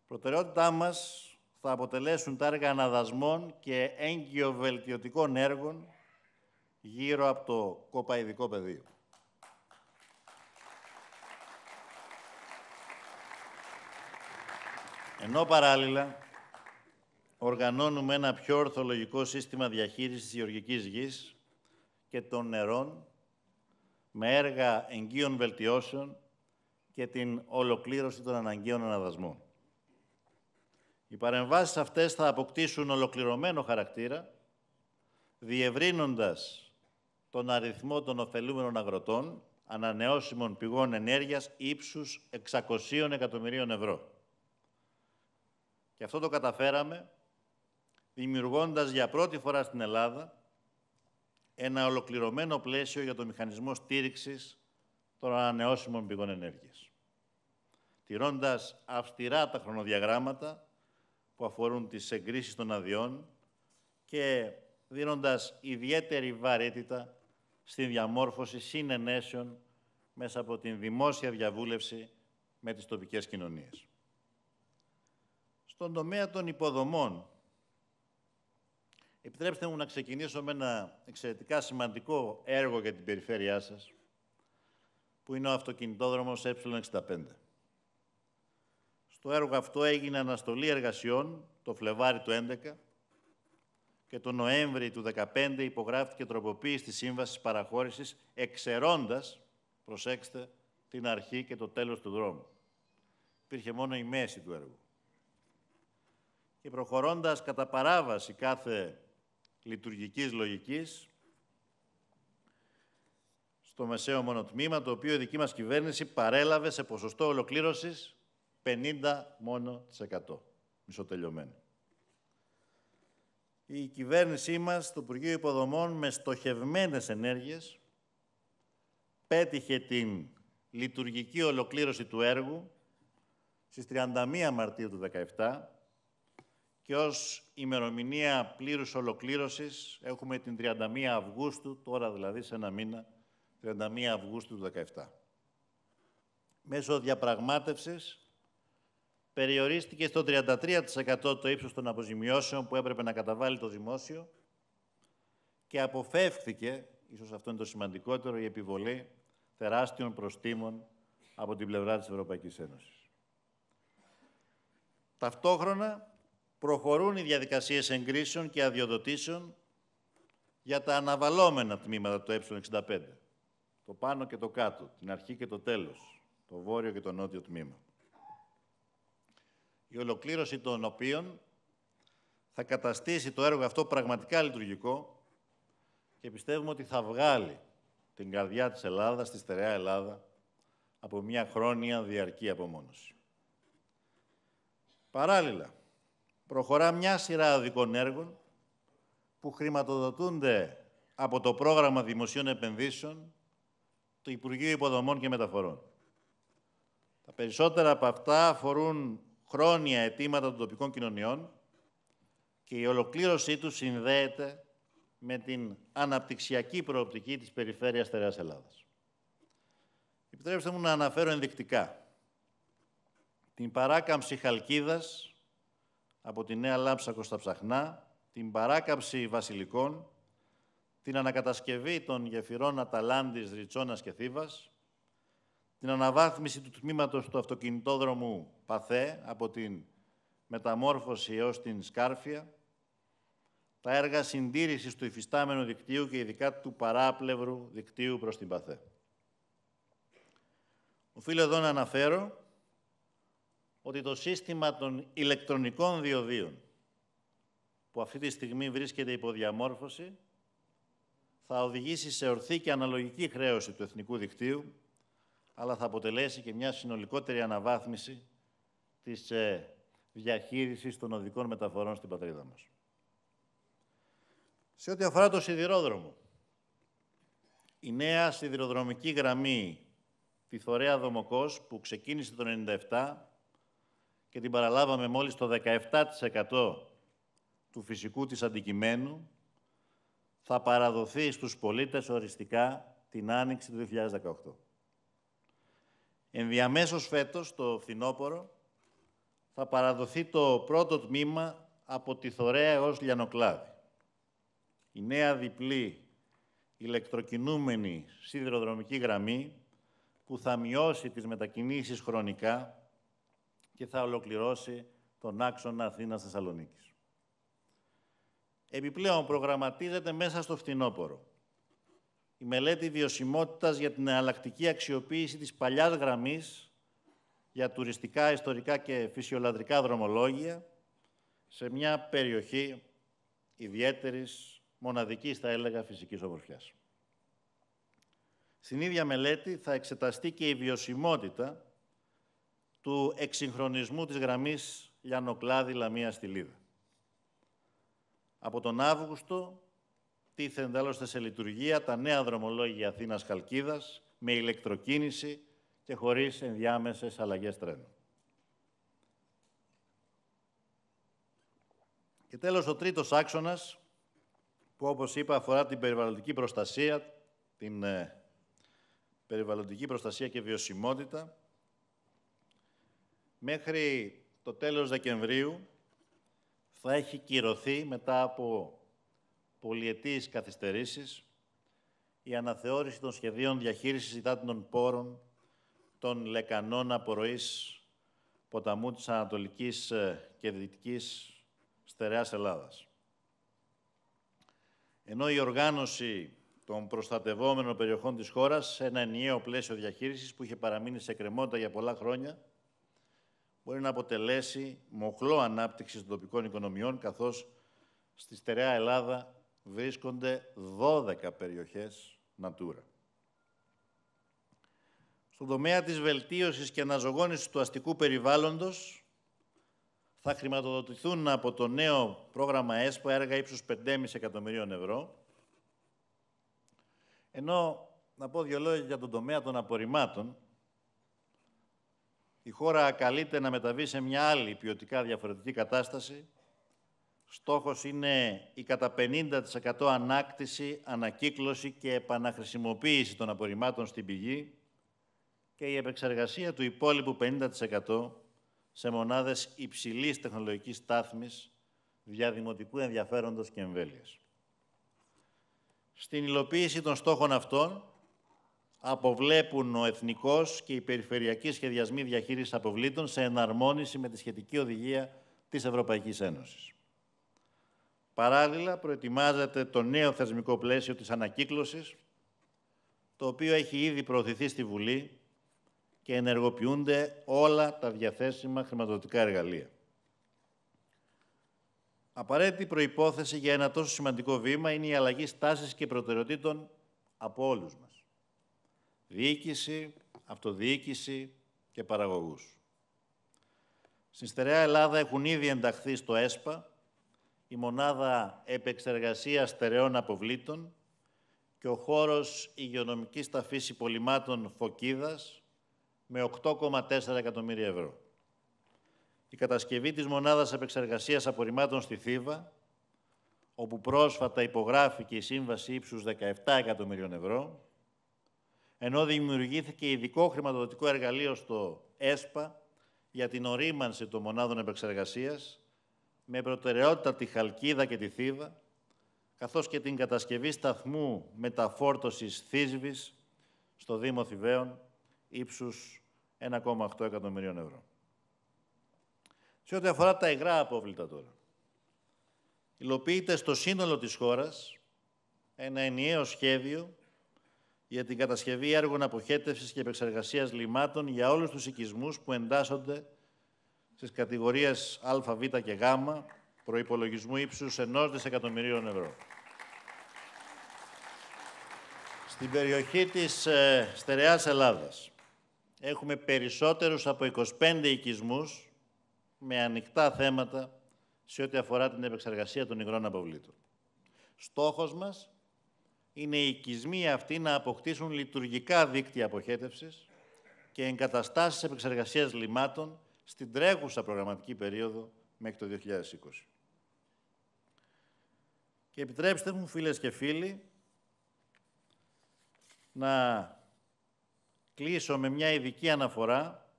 προτεραιότητά μας θα αποτελέσουν τα έργα αναδασμών και έγκυο-βελτιωτικών έργων γύρω από το κοπαϊδικό πεδίο. Ενώ παράλληλα οργανώνουμε ένα πιο ορθολογικό σύστημα διαχείρισης της γεωργικής γης και των νερών με έργα εγγύων βελτιώσεων και την ολοκλήρωση των αναγκαίων αναδασμών. Οι παρεμβάσεις αυτές θα αποκτήσουν ολοκληρωμένο χαρακτήρα, διευρύνοντας τον αριθμό των ωφελούμενων αγροτών ανανεώσιμων πηγών ενέργειας ύψους 600 εκατομμυρίων ευρώ. Και αυτό το καταφέραμε δημιουργώντας για πρώτη φορά στην Ελλάδα ένα ολοκληρωμένο πλαίσιο για το μηχανισμό στήριξης των ανανεώσιμων πηγών ενέργειας. Τηρώντας αυστηρά τα χρονοδιαγράμματα που αφορούν τις εγκρίσεις των αδειών και δίνοντας ιδιαίτερη βαρύτητα στη διαμόρφωση συνενέσεων μέσα από την δημόσια διαβούλευση με τις τοπικές κοινωνίες. Στον τομέα των υποδομών, επιτρέψτε μου να ξεκινήσω με ένα εξαιρετικά σημαντικό έργο για την περιφέρειά σας, που είναι ο αυτοκινητόδρομος ε65. Στο έργο αυτό έγινε αναστολή εργασιών το Φλεβάρι του 2011, και τον Νοέμβρη του 2015 υπογράφηκε τροποποίηση της Σύμβασης Παραχώρησης εξαιρώντας, προσέξτε, την αρχή και το τέλος του δρόμου. Υπήρχε μόνο η μέση του έργου. Και προχωρώντας κατά παράβαση κάθε λειτουργικής λογικής, στο μεσαίο μονοτμήμα, το οποίο η δική μας κυβέρνηση παρέλαβε σε ποσοστό ολοκλήρωσης 50 μόνο το 100, μισοτελειωμένο η κυβέρνησή μας, του Υπουργείο Υποδομών, με στοχευμένες ενέργειες, πέτυχε την λειτουργική ολοκλήρωση του έργου στις 31 Μαρτίου του 2017 και ως ημερομηνία πλήρους ολοκλήρωσης έχουμε την 31 Αυγούστου, τώρα δηλαδή σε ένα μήνα, 31 Αυγούστου του 2017. Μέσω διαπραγμάτευσης περιορίστηκε στο 33% το ύψος των αποζημιώσεων που έπρεπε να καταβάλει το δημόσιο και αποφεύχθηκε, ίσως αυτό είναι το σημαντικότερο, η επιβολή τεράστιων προστήμων από την πλευρά της Ευρωπαϊκής Ένωσης. Ταυτόχρονα προχωρούν οι διαδικασίες εγκρίσεων και αδειοδοτήσεων για τα αναβαλώμενα τμήματα του ε65, ΕΕ, το πάνω και το κάτω, την αρχή και το τέλος, το βόρειο και το νότιο τμήμα η ολοκλήρωση των οποίων θα καταστήσει το έργο αυτό πραγματικά λειτουργικό και πιστεύουμε ότι θα βγάλει την καρδιά της Ελλάδας, τη στερεά Ελλάδα, από μια χρόνια διαρκή απομόνωση. Παράλληλα, προχωρά μια σειρά αδικών έργων που χρηματοδοτούνται από το πρόγραμμα δημοσίων επενδύσεων του Υπουργείου Υποδομών και Μεταφορών. Τα περισσότερα από αυτά αφορούν χρόνια αιτήματα των τοπικών κοινωνιών και η ολοκλήρωσή του συνδέεται με την αναπτυξιακή προοπτική της περιφέρειας Στερεάς Ελλάδας. Επιτρέψτε μου να αναφέρω ενδεικτικά την παράκαμψη Χαλκίδας από τη Νέα Λάμψα Κωνσταψαχνά, την παράκαμψη Βασιλικών, την ανακατασκευή των γεφυρών Αταλάντης, Ριτσόνας και Θήβας, την αναβάθμιση του τμήματος του αυτοκινητόδρομου Παθέ από την μεταμόρφωση έως την Σκάρφια, τα έργα συντήρησης του υφιστάμενου δικτύου και ειδικά του παράπλευρου δικτύου προς την Παθέ. Οφείλω εδώ να αναφέρω ότι το σύστημα των ηλεκτρονικών διοδίων που αυτή τη στιγμή βρίσκεται υπό διαμόρφωση θα οδηγήσει σε ορθή και αναλογική χρέωση του εθνικού δικτύου αλλά θα αποτελέσει και μια συνολικότερη αναβάθμιση της ε, διαχείρισης των οδικών μεταφορών στην πατρίδα μας. Σε ό,τι αφορά το σιδηρόδρομο, η νέα σιδηροδρομική γραμμή τη φορέα Δομοκός που ξεκίνησε το 1997 και την παραλάβαμε μόλις το 17% του φυσικού της αντικειμένου, θα παραδοθεί στους πολίτες οριστικά την Άνοιξη του 2018. Ενδιαμέσως φέτος, το φθινόπωρο, θα παραδοθεί το πρώτο τμήμα από τη Θωρέα έως Λιανοκλάδη. Η νέα διπλή ηλεκτροκινούμενη σιδηροδρομική γραμμή που θα μειώσει τις μετακινήσεις χρονικά και θα ολοκληρώσει τον άξονα Αθήνας Θεσσαλονίκης. Επιπλέον προγραμματίζεται μέσα στο φθινόπωρο η μελέτη βιωσιμότητας για την εναλλακτική αξιοποίηση της παλιάς γραμμής για τουριστικά, ιστορικά και φυσιολατρικά δρομολόγια σε μια περιοχή ιδιαίτερης, μοναδικής, θα έλεγα, φυσικής ομορφιάς. Στην ίδια μελέτη θα εξεταστεί και η βιωσιμότητα του εξυγχρονισμού της γραμμής Λιανοκλάδη-Λαμία-Στυλίδα. Από τον Αύγουστο τίθενται άλλωστε σε λειτουργία τα νέα δρομολόγια Αθήνας-Χαλκίδας με ηλεκτροκίνηση και χωρίς ενδιάμεσες αλλαγές τρένου. Και τέλος, ο τρίτος άξονας, που όπως είπα αφορά την περιβαλλοντική προστασία, την ε, περιβαλλοντική προστασία και βιωσιμότητα, μέχρι το τέλος Δεκεμβρίου θα έχει κυρωθεί μετά από πολιετής καθυστερήσεις, η αναθεώρηση των σχεδίων διαχείρισης υδάτινων πόρων των λεκανών απορροής ποταμού της Ανατολικής ε, και Δυτικής Στερεάς Ελλάδας. Ενώ η οργάνωση των προστατευόμενων περιοχών της χώρας σε ένα ενιαίο πλαίσιο διαχείρισης που είχε παραμείνει σε κρεμότητα για πολλά χρόνια, μπορεί να αποτελέσει μοχλό ανάπτυξης των τοπικών οικονομιών, καθώς στη στερεά Ελλάδα βρίσκονται 12 περιοχές Natura. Στον τομέα της βελτίωσης και αναζωγόνησης του αστικού περιβάλλοντος θα χρηματοδοτηθούν από το νέο πρόγραμμα ΕΣΠΑ έργα ύψους 5,5 εκατομμυρίων ευρώ. Ενώ, να πω δύο λόγια για τον τομέα των απορριμμάτων, η χώρα καλείται να μεταβεί σε μια άλλη ποιοτικά διαφορετική κατάσταση Στόχος είναι η κατά 50% ανάκτηση, ανακύκλωση και επαναχρησιμοποίηση των απορριμμάτων στην πηγή και η επεξεργασία του υπόλοιπου 50% σε μονάδες υψηλής τεχνολογικής στάθμης διαδημοτικού ενδιαφέροντος και εμβέλειας. Στην υλοποίηση των στόχων αυτών αποβλέπουν ο εθνικός και οι περιφερειακή σχεδιασμοί διαχείρισης αποβλήτων σε εναρμόνιση με τη σχετική οδηγία της Ευρωπαϊκής Ένωσης. Παράλληλα, προετοιμάζεται το νέο θεσμικό πλαίσιο της ανακύκλωσης, το οποίο έχει ήδη προωθηθεί στη Βουλή και ενεργοποιούνται όλα τα διαθέσιμα χρηματοδοτικά εργαλεία. Απαραίτητη προϋπόθεση για ένα τόσο σημαντικό βήμα είναι η αλλαγή στάσης και προτεραιοτήτων από όλους μας. Διοίκηση, αυτοδιοίκηση και παραγωγούς. Στην στερεά Ελλάδα έχουν ήδη ενταχθεί στο ΕΣΠΑ η μονάδα επεξεργασίας στερεών αποβλήτων και ο χώρος υγειονομικής ταφής υπολοιμάτων Φωκίδας με 8,4 εκατομμύρια ευρώ. Η κατασκευή της μονάδας επεξεργασίας απορριμμάτων στη Θήβα, όπου πρόσφατα υπογράφηκε η σύμβαση ύψους 17 εκατομμυρίων ευρώ, ενώ δημιουργήθηκε ειδικό χρηματοδοτικό εργαλείο στο ΕΣΠΑ για την ορίμανση των μονάδων επεξεργασίας, με προτεραιότητα τη Χαλκίδα και τη Θήβα, καθώς και την κατασκευή σταθμού μεταφόρτωσης θύσβης στο Δήμο Θηβαίων, ύψους 1,8 εκατομμυρίων ευρώ. Σε ό,τι αφορά τα υγρά απόβλητα τώρα, υλοποιείται στο σύνολο της χώρας ένα ενιαίο σχέδιο για την κατασκευή έργων αποχέτευσης και επεξεργασίας λιμάτων για όλους τους οικισμούς που εντάσσονται στις κατηγορίες Α, Β και Γ προϋπολογισμού ύψους ενός δισεκατομμυρίων ευρώ. Στην περιοχή της ε, Στερεάς Ελλάδας έχουμε περισσότερους από 25 οικισμούς με ανοιχτά θέματα σε ό,τι αφορά την επεξεργασία των υγρών αποβλήτων. Στόχος μας είναι οι οικισμοί αυτοί να αποκτήσουν λειτουργικά δίκτυα αποχέτευσης και εγκαταστάσεις επεξεργασίας λιμάτων στην τρέχουσα προγραμματική περίοδο μέχρι το 2020. Και επιτρέψτε μου, φίλες και φίλοι, να κλείσω με μια ειδική αναφορά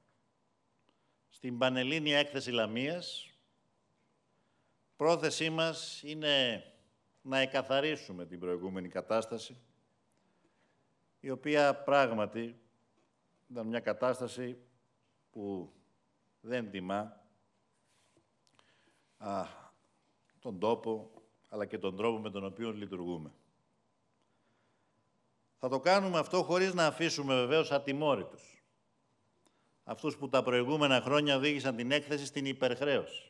στην Πανελλήνια Έκθεση Λαμίας. Πρόθεσή μας είναι να εκαθαρίσουμε την προηγούμενη κατάσταση, η οποία πράγματι ήταν μια κατάσταση που δεν τιμά α, τον τόπο, αλλά και τον τρόπο με τον οποίο λειτουργούμε. Θα το κάνουμε αυτό χωρίς να αφήσουμε βεβαίως ατιμόρυτους. Αυτούς που τα προηγούμενα χρόνια οδήγησαν την έκθεση στην υπερχρέωση.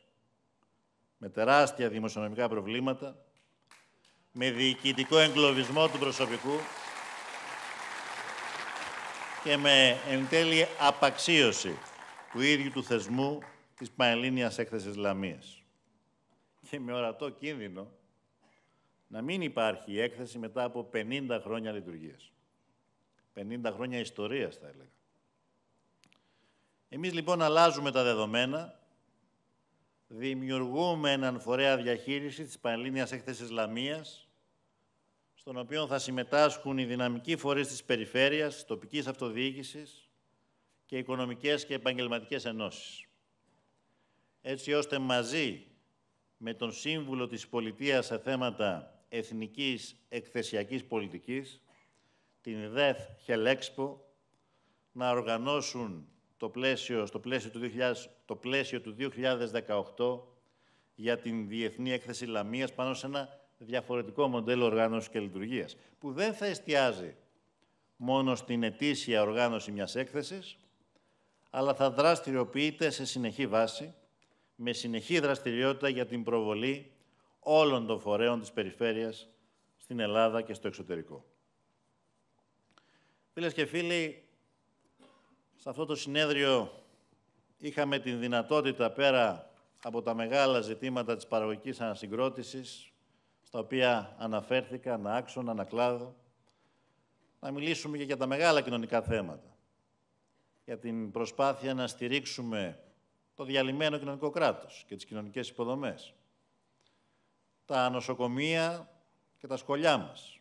Με τεράστια δημοσιονομικά προβλήματα, με διοικητικό εγκλωβισμό του προσωπικού και με εν τέλει απαξίωση του ίδιου του θεσμού της Πανελλήνιας Έκθεσης Λαμίας. Και με ορατό κίνδυνο να μην υπάρχει η έκθεση μετά από 50 χρόνια λειτουργίας. 50 χρόνια ιστορίας, θα έλεγα. Εμείς λοιπόν αλλάζουμε τα δεδομένα, δημιουργούμε έναν φορέα διαχείρισης της Πανελλήνιας Έκθεσης Λαμίας, στον οποίο θα συμμετάσχουν οι δυναμικοί φορείς της περιφέρειας, τοπικής αυτοδιοίκησης, και οικονομικές και επαγγελματικές ενώσεις. Έτσι ώστε μαζί με τον Σύμβουλο της Πολιτείας σε θέματα εθνικής εκθεσιακής πολιτικής, την ΔΕΘ Χελέξπο, να οργανώσουν το πλαίσιο, του, το του 2018 για την Διεθνή Έκθεση Λαμίας πάνω σε ένα διαφορετικό μοντέλο οργάνωσης και λειτουργίας, που δεν θα εστιάζει μόνο στην ετήσια οργάνωση μιας έκθεσης, αλλά θα δραστηριοποιείται σε συνεχή βάση, με συνεχή δραστηριότητα για την προβολή όλων των φορέων της περιφέρειας στην Ελλάδα και στο εξωτερικό. Φίλες και φίλοι, σε αυτό το συνέδριο είχαμε την δυνατότητα πέρα από τα μεγάλα ζητήματα της παραγωγικής ανασυγκρότησης, στα οποία αναφέρθηκα, να άξονα, να κλάδο, να μιλήσουμε και για τα μεγάλα κοινωνικά θέματα για την προσπάθεια να στηρίξουμε το διαλυμένο κοινωνικό κράτος και τις κοινωνικές υποδομές, τα νοσοκομεία και τα σχολιά μας.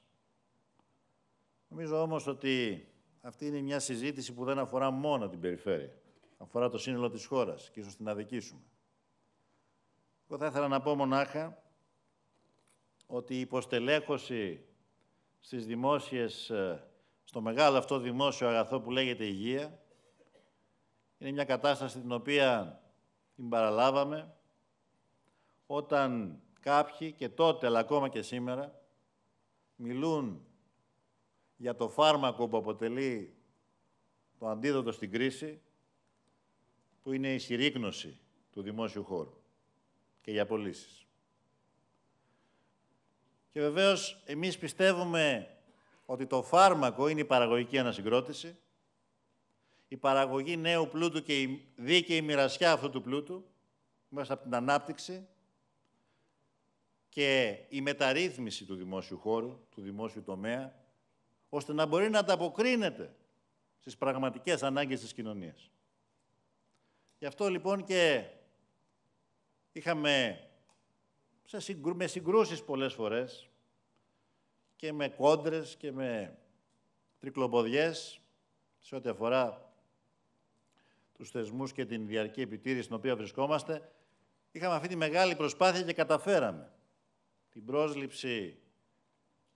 Νομίζω όμως ότι αυτή είναι μια συζήτηση που δεν αφορά μόνο την περιφέρεια. Αφορά το σύνολο της χώρας και ίσως την αδικήσουμε. Εγώ θα ήθελα να πω μονάχα ότι η υποστελέχωση στις δημόσιες, ε, στο μεγάλο αυτό δημόσιο αγαθό που λέγεται υγεία, είναι μια κατάσταση την οποία την παραλάβαμε όταν κάποιοι και τότε, αλλά ακόμα και σήμερα, μιλούν για το φάρμακο που αποτελεί το αντίδοτο στην κρίση, που είναι η συρρήκνωση του δημόσιου χώρου και για απολύσεις. Και βεβαίως εμείς πιστεύουμε ότι το φάρμακο είναι η παραγωγική ανασυγκρότηση, η παραγωγή νέου πλούτου και η δίκαιη μοιρασιά αυτού του πλούτου μέσα από την ανάπτυξη και η μεταρρύθμιση του δημόσιου χώρου, του δημόσιου τομέα, ώστε να μπορεί να ανταποκρίνεται στις πραγματικές ανάγκες της κοινωνίας. Γι' αυτό λοιπόν και είχαμε σε με συγκρούσεις πολλές φορές και με κόντρες και με τρικλοποδιές σε ό,τι αφορά τους θεσμούς και την διαρκή επιτήρηση στην οποία βρισκόμαστε, είχαμε αυτή τη μεγάλη προσπάθεια και καταφέραμε την πρόσληψη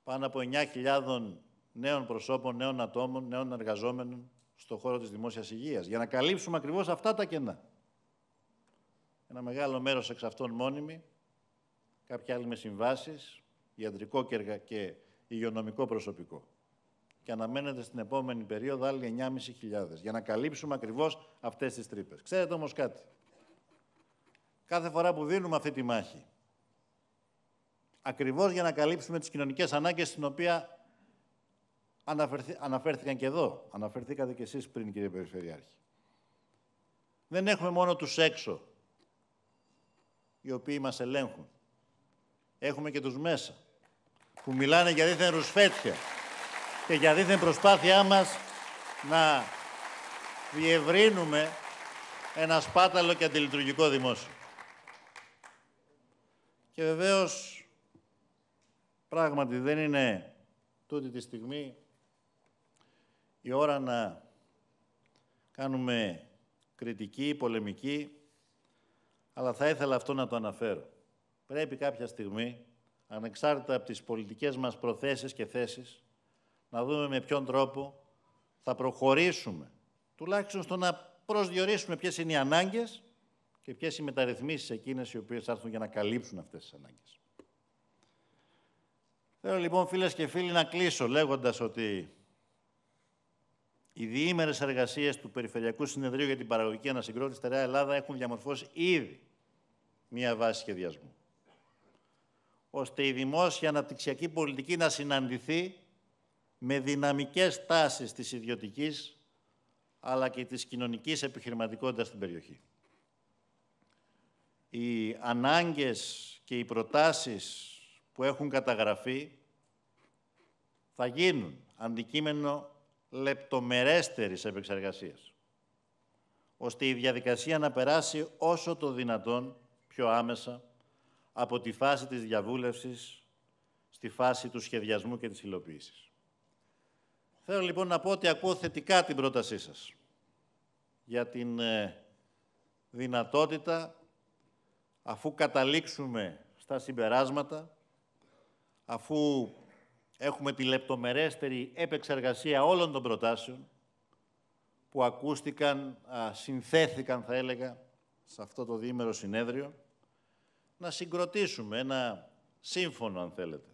πάνω από 9.000 νέων προσώπων, νέων ατόμων, νέων εργαζόμενων στον χώρο της δημόσιας υγείας, για να καλύψουμε ακριβώς αυτά τα κενά. Ένα μεγάλο μέρος εξ αυτών μόνιμοι, κάποιοι άλλοι με συμβάσεις, ιατρικό και υγειονομικό προσωπικό και αναμένεται στην επόμενη περίοδο άλλοι 9.500 για να καλύψουμε ακριβώς αυτές τις τρύπες. Ξέρετε όμως κάτι. Κάθε φορά που δίνουμε αυτή τη μάχη, ακριβώς για να καλύψουμε τις κοινωνικές ανάγκες στην οποία αναφέρθηκαν και εδώ, αναφερθήκατε και εσείς πριν κύριε Περιφερειάρχη. Δεν έχουμε μόνο τους έξω, οι οποίοι μας ελέγχουν. Έχουμε και τους μέσα, που μιλάνε για δίθεν ρουσφέτια και για δίθεν προσπάθειά μας να διευρύνουμε ένα σπάταλο και αντιλειτουργικό δημόσιο. Και βεβαίως, πράγματι δεν είναι τούτη τη στιγμή η ώρα να κάνουμε κριτική, πολεμική, αλλά θα ήθελα αυτό να το αναφέρω. Πρέπει κάποια στιγμή, ανεξάρτητα από τις πολιτικές μας προθέσεις και θέσεις, να δούμε με ποιον τρόπο θα προχωρήσουμε, τουλάχιστον στο να προσδιορίσουμε ποιες είναι οι ανάγκες και ποιες οι μεταρρυθμίσεις εκείνες οι οποίες θα έρθουν για να καλύψουν αυτές τις ανάγκες. Θέλω λοιπόν φίλες και φίλοι να κλείσω λέγοντας ότι οι διήμερες εργασίες του Περιφερειακού Συνεδρίου για την Παραγωγική Ανασυγκρότηση στη Ελλάδα έχουν διαμορφώσει ήδη μία βάση σχεδιασμού ώστε η δημόσια αναπτυξιακή πολιτική να συναντηθεί με δυναμικές τάσεις της ιδιωτικής αλλά και της κοινωνικής επιχειρηματικότητας στην περιοχή. Οι ανάγκες και οι προτάσεις που έχουν καταγραφεί θα γίνουν αντικείμενο λεπτομερέστερης επεξεργασίας, ώστε η διαδικασία να περάσει όσο το δυνατόν πιο άμεσα από τη φάση της διαβούλευσης στη φάση του σχεδιασμού και της υλοποίησης. Θέλω λοιπόν να πω ότι ακούω θετικά την πρότασή σας για την ε, δυνατότητα, αφού καταλήξουμε στα συμπεράσματα, αφού έχουμε τη λεπτομερέστερη επεξεργασία όλων των προτάσεων που ακούστηκαν, συνθέθηκαν θα έλεγα, σε αυτό το διήμερο συνέδριο, να συγκροτήσουμε ένα σύμφωνο, αν θέλετε,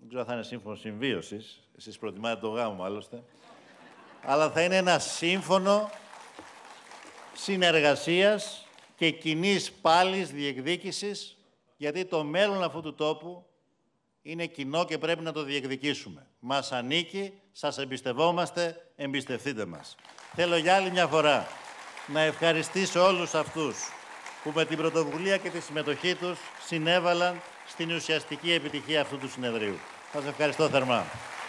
δεν ξέρω αν θα είναι σύμφωνο συμβίωσης. Εσείς προτιμάτε το γάμο, άλλωστε. Αλλά θα είναι ένα σύμφωνο συνεργασίας και κοινή πάλι διεκδίκησης, γιατί το μέλλον αυτού του τόπου είναι κοινό και πρέπει να το διεκδικήσουμε. Μας ανήκει, σας εμπιστευόμαστε, εμπιστευτείτε μας. Θέλω για άλλη μια φορά να ευχαριστήσω όλους αυτούς που με την πρωτοβουλία και τη συμμετοχή τους συνέβαλαν στην ουσιαστική επιτυχία αυτού του συνεδρίου. Σας ευχαριστώ θερμά.